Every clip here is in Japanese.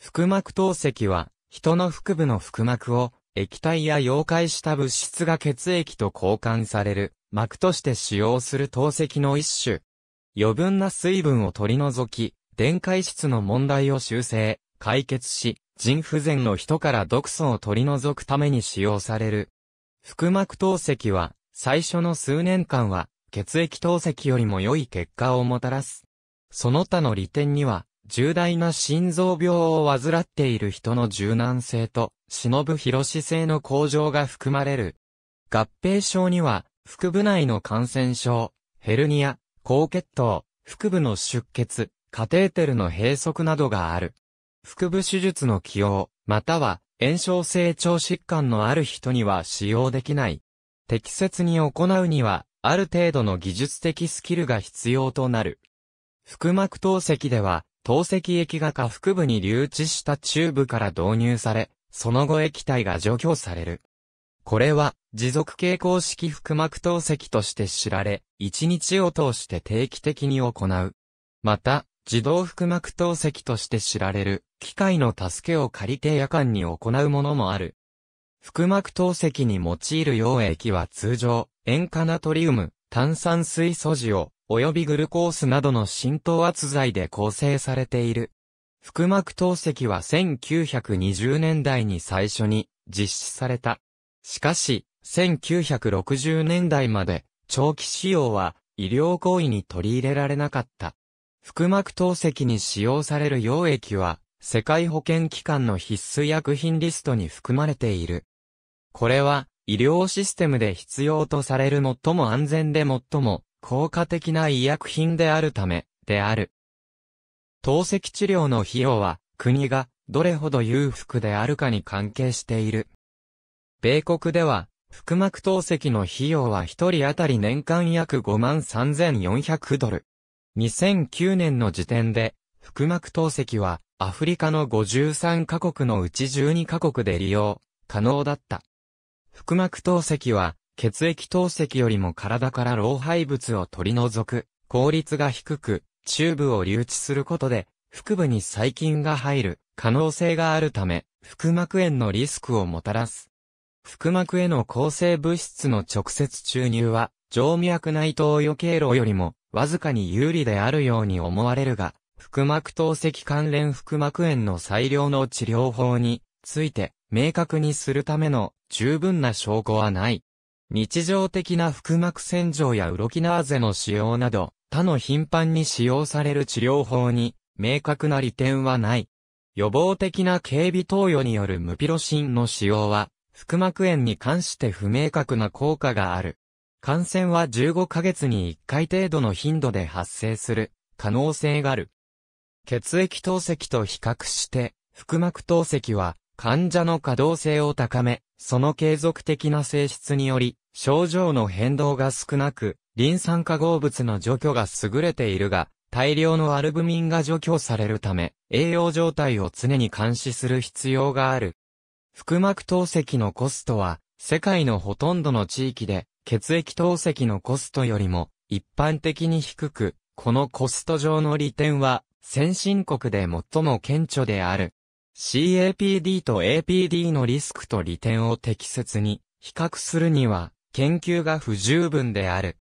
腹膜透析は、人の腹部の腹膜を、液体や溶解した物質が血液と交換される、膜として使用する透析の一種。余分な水分を取り除き、電解質の問題を修正、解決し、腎不全の人から毒素を取り除くために使用される。腹膜透析は、最初の数年間は、血液透析よりも良い結果をもたらす。その他の利点には、重大な心臓病を患っている人の柔軟性と、忍ぶ広し性の向上が含まれる。合併症には、腹部内の感染症、ヘルニア、高血糖、腹部の出血、カテーテルの閉塞などがある。腹部手術の起用、または炎症性腸疾患のある人には使用できない。適切に行うには、ある程度の技術的スキルが必要となる。腹膜透析では、透析液が下腹部に留置したチューブから導入され、その後液体が除去される。これは、持続傾向式腹膜透析として知られ、1日を通して定期的に行う。また、自動腹膜透析として知られる、機械の助けを借りて夜間に行うものもある。腹膜透析に用いる溶液は通常、塩化ナトリウム、炭酸水素塩、及びグルコースなどの浸透圧剤で構成されている。腹膜透析は1920年代に最初に実施された。しかし、1960年代まで長期使用は医療行為に取り入れられなかった。腹膜透析に使用される溶液は世界保健機関の必須薬品リストに含まれている。これは医療システムで必要とされる最も安全で最も効果的な医薬品であるため、である。透析治療の費用は、国がどれほど裕福であるかに関係している。米国では、腹膜透析の費用は1人当たり年間約5万3400ドル。2009年の時点で、腹膜透析は、アフリカの53カ国のうち12カ国で利用、可能だった。腹膜透析は、血液透析よりも体から老廃物を取り除く、効率が低く、チューブを留置することで、腹部に細菌が入る可能性があるため、腹膜炎のリスクをもたらす。腹膜への抗生物質の直接注入は、静脈内投与経路よりも、わずかに有利であるように思われるが、腹膜透析関連腹膜炎の最良の治療法について、明確にするための十分な証拠はない。日常的な腹膜洗浄やウロキナーゼの使用など、他の頻繁に使用される治療法に、明確な利点はない。予防的な警備投与によるムピロシンの使用は、腹膜炎に関して不明確な効果がある。感染は15ヶ月に1回程度の頻度で発生する可能性がある。血液透析と比較して、腹膜透析は患者の可動性を高め、その継続的な性質により、症状の変動が少なく、リン酸化合物の除去が優れているが、大量のアルブミンが除去されるため、栄養状態を常に監視する必要がある。腹膜透析のコストは、世界のほとんどの地域で、血液透析のコストよりも、一般的に低く、このコスト上の利点は、先進国で最も顕著である。CAPD と APD のリスクと利点を適切に比較するには研究が不十分である。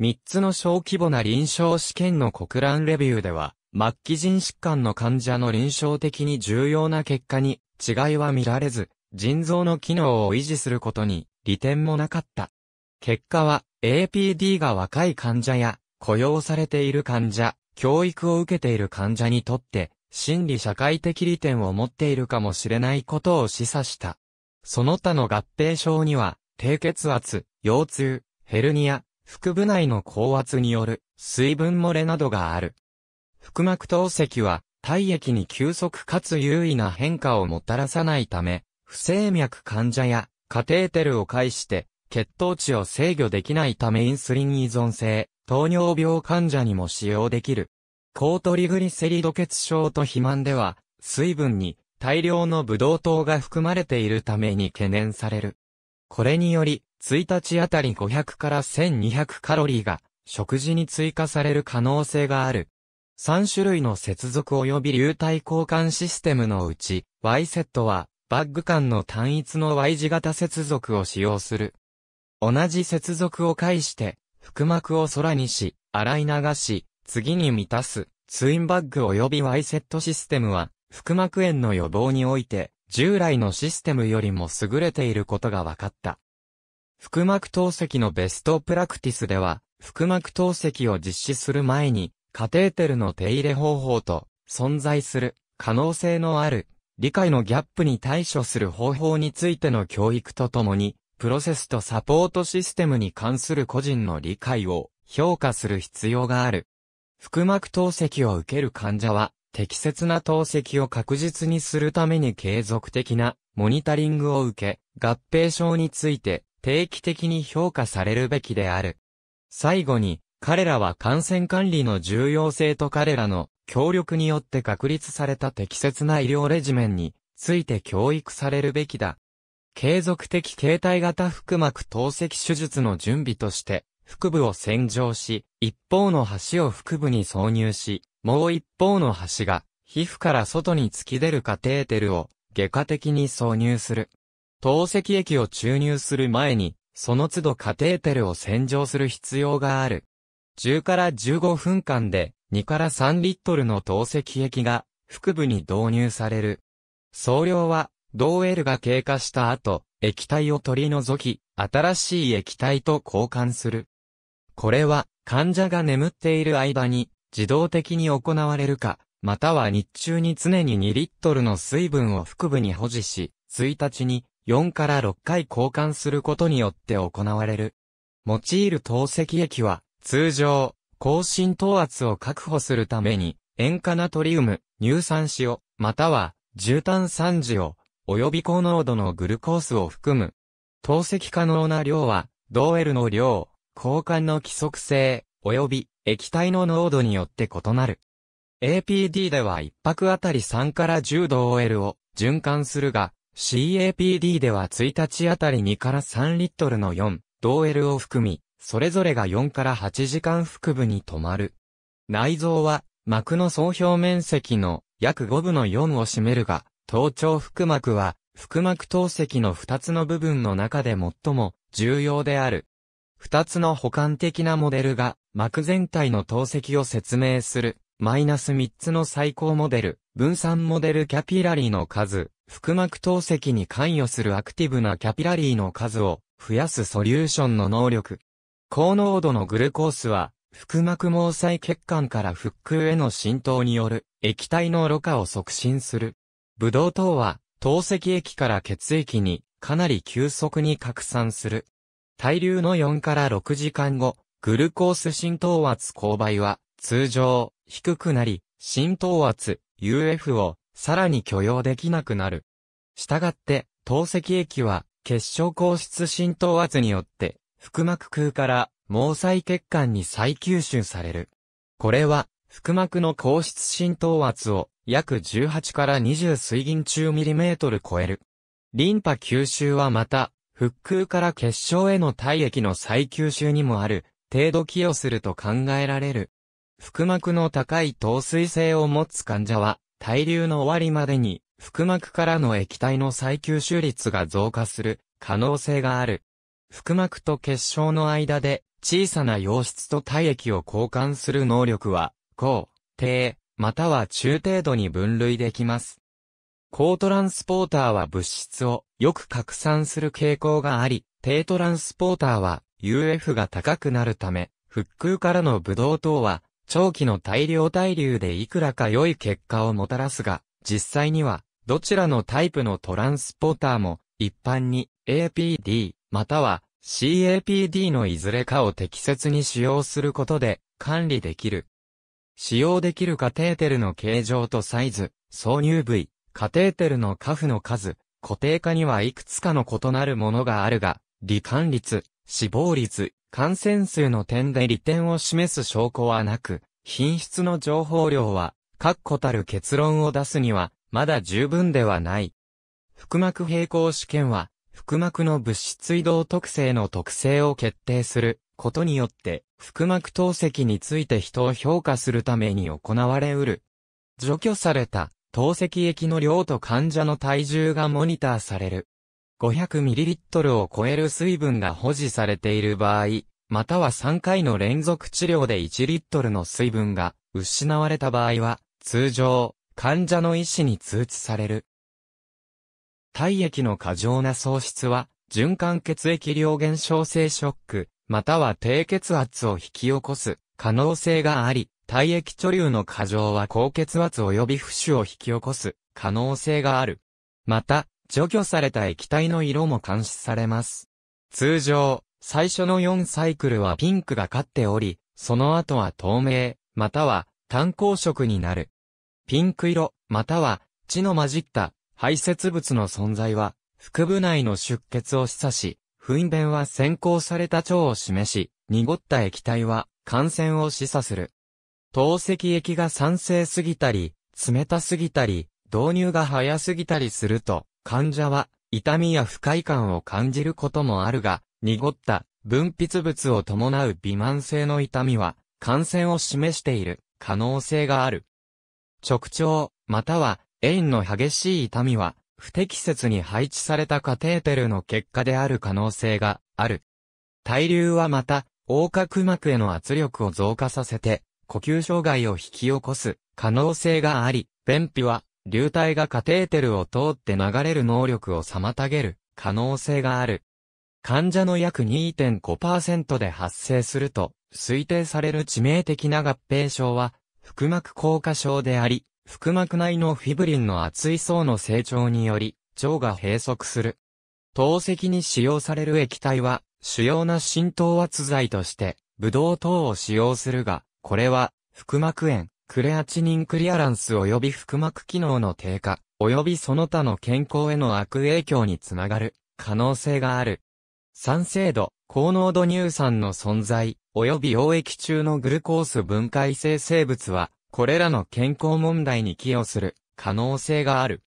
3つの小規模な臨床試験の国乱レビューでは、末期腎疾患の患者の臨床的に重要な結果に違いは見られず、腎臓の機能を維持することに利点もなかった。結果は APD が若い患者や雇用されている患者、教育を受けている患者にとって心理社会的利点を持っているかもしれないことを示唆した。その他の合併症には、低血圧、腰痛、ヘルニア、腹部内の高圧による水分漏れなどがある。腹膜透析は、体液に急速かつ優位な変化をもたらさないため、不整脈患者やカテーテルを介して血糖値を制御できないためインスリン依存性、糖尿病患者にも使用できる。高トリグリセリド血症と肥満では、水分に大量のブドウ糖が含まれているために懸念される。これにより、1日あたり500から1200カロリーが食事に追加される可能性がある。3種類の接続及び流体交換システムのうち、Y セットは、バッグ間の単一の Y 字型接続を使用する。同じ接続を介して、腹膜を空にし、洗い流し、次に満たす、ツインバッグ及びワイセットシステムは、腹膜炎の予防において、従来のシステムよりも優れていることが分かった。腹膜透析のベストプラクティスでは、腹膜透析を実施する前に、カテーテルの手入れ方法と、存在する、可能性のある、理解のギャップに対処する方法についての教育とともに、プロセスとサポートシステムに関する個人の理解を評価する必要がある。腹膜透析を受ける患者は、適切な透析を確実にするために継続的なモニタリングを受け、合併症について定期的に評価されるべきである。最後に、彼らは感染管理の重要性と彼らの協力によって確立された適切な医療レジメンについて教育されるべきだ。継続的形態型腹膜透析手術の準備として、腹部を洗浄し、一方の端を腹部に挿入し、もう一方の端が、皮膚から外に突き出るカテーテルを、外科的に挿入する。透析液を注入する前に、その都度カテーテルを洗浄する必要がある。10から15分間で、2から3リットルの透析液が、腹部に導入される。総量は、同 L が経過した後、液体を取り除き、新しい液体と交換する。これは、患者が眠っている間に、自動的に行われるか、または日中に常に2リットルの水分を腹部に保持し、1日に4から6回交換することによって行われる。用いる透析液は、通常、高浸透圧を確保するために、塩化ナトリウム、乳酸塩、または、重炭酸塩、及び高濃度のグルコースを含む。透析可能な量は、同 L の量、交換の規則性、及び液体の濃度によって異なる。APD では1泊あたり3から10度 OL を循環するが、CAPD では1日あたり2から3リットルの4、同 L を含み、それぞれが4から8時間腹部に止まる。内臓は、膜の総表面積の約5分の4を占めるが、頭頂腹膜は、腹膜透析の2つの部分の中で最も重要である。二つの補完的なモデルが、膜全体の透析を説明する、マイナス三つの最高モデル、分散モデルキャピラリーの数、腹膜透析に関与するアクティブなキャピラリーの数を増やすソリューションの能力。高濃度のグルコースは、腹膜毛細血管から腹腔への浸透による液体のろ過を促進する。ブドウ糖は透析液から血液にかなり急速に拡散する。滞留の4から6時間後、グルコース浸透圧勾配は通常低くなり、浸透圧 UF をさらに許容できなくなる。したがって、透析液は結晶硬質浸透圧によって腹膜空から毛細血管に再吸収される。これは腹膜の硬質浸透圧を約18から20水銀中ミリメートル超える。リンパ吸収はまた復空から結晶への体液の再吸収にもある、程度寄与すると考えられる。腹膜の高い透水性を持つ患者は、滞流の終わりまでに、腹膜からの液体の再吸収率が増加する可能性がある。腹膜と結晶の間で小さな溶質と体液を交換する能力は、高、低、または中程度に分類できます。高トランスポーターは物質をよく拡散する傾向があり、低トランスポーターは UF が高くなるため、復空からのブドウ等は長期の大量対流でいくらか良い結果をもたらすが、実際にはどちらのタイプのトランスポーターも一般に APD または CAPD のいずれかを適切に使用することで管理できる。使用できるカテーテルの形状とサイズ、挿入部位、カテーテルの下付の数、固定化にはいくつかの異なるものがあるが、罹患率、死亡率、感染数の点で利点を示す証拠はなく、品質の情報量は、確固たる結論を出すには、まだ十分ではない。腹膜平行試験は、腹膜の物質移動特性の特性を決定することによって、腹膜透析について人を評価するために行われうる。除去された透析液の量と患者の体重がモニターされる。500ml を超える水分が保持されている場合、または3回の連続治療で1リットルの水分が失われた場合は、通常、患者の医師に通知される。体液の過剰な喪失は、循環血液量減少性ショック、または低血圧を引き起こす可能性があり、体液貯留の過剰は高血圧及び浮腫を引き起こす可能性がある。また、除去された液体の色も監視されます。通常、最初の4サイクルはピンクが勝っており、その後は透明、または炭鉱色になる。ピンク色、または血の混じった排泄物の存在は、腹部内の出血を示唆し、糞便は先行された腸を示し、濁った液体は感染を示唆する。透析液が酸性すぎたり、冷たすぎたり、導入が早すぎたりすると、患者は痛みや不快感を感じることもあるが、濁った分泌物を伴う微慢性の痛みは、感染を示している可能性がある。直腸、または、炎の激しい痛みは、不適切に配置されたカテーテルの結果である可能性がある。対流はまた、横隔膜への圧力を増加させて、呼吸障害を引き起こす可能性があり、便秘は、流体がカテーテルを通って流れる能力を妨げる可能性がある。患者の約2.5%で発生すると推定される致命的な合併症は腹膜硬化症であり、腹膜内のフィブリンの厚い層の成長により腸が閉塞する。透析に使用される液体は主要な浸透圧剤としてブドウ糖を使用するが、これは、腹膜炎、クレアチニンクリアランス及び腹膜機能の低下、及びその他の健康への悪影響につながる、可能性がある。酸性度、高濃度乳酸の存在、及び溶液中のグルコース分解性生物は、これらの健康問題に寄与する、可能性がある。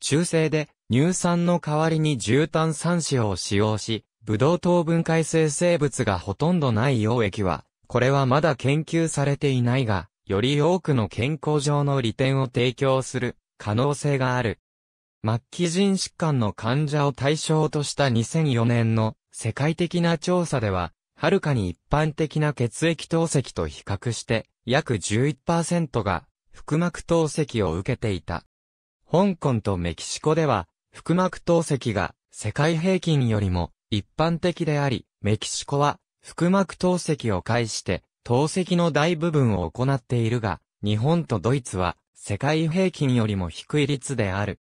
中性で、乳酸の代わりに重炭酸塩を使用し、ブドウ糖分解性生物がほとんどない溶液は、これはまだ研究されていないが、より多くの健康上の利点を提供する可能性がある。末期腎疾患の患者を対象とした2004年の世界的な調査では、はるかに一般的な血液透析と比較して、約11%が腹膜透析を受けていた。香港とメキシコでは、腹膜透析が世界平均よりも一般的であり、メキシコは腹膜透析を介して、透析の大部分を行っているが、日本とドイツは世界平均よりも低い率である。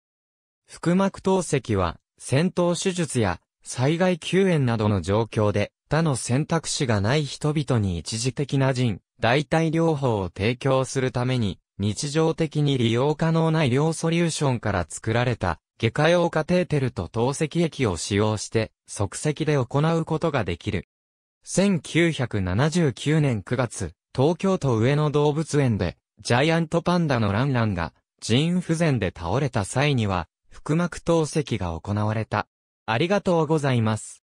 腹膜透析は、戦闘手術や災害救援などの状況で、他の選択肢がない人々に一時的な人、代替療法を提供するために、日常的に利用可能な医療ソリューションから作られた、外科用カテーテルと透析液を使用して、即席で行うことができる。1979年9月、東京都上野動物園で、ジャイアントパンダのランランが、腎不全で倒れた際には、腹膜透析が行われた。ありがとうございます。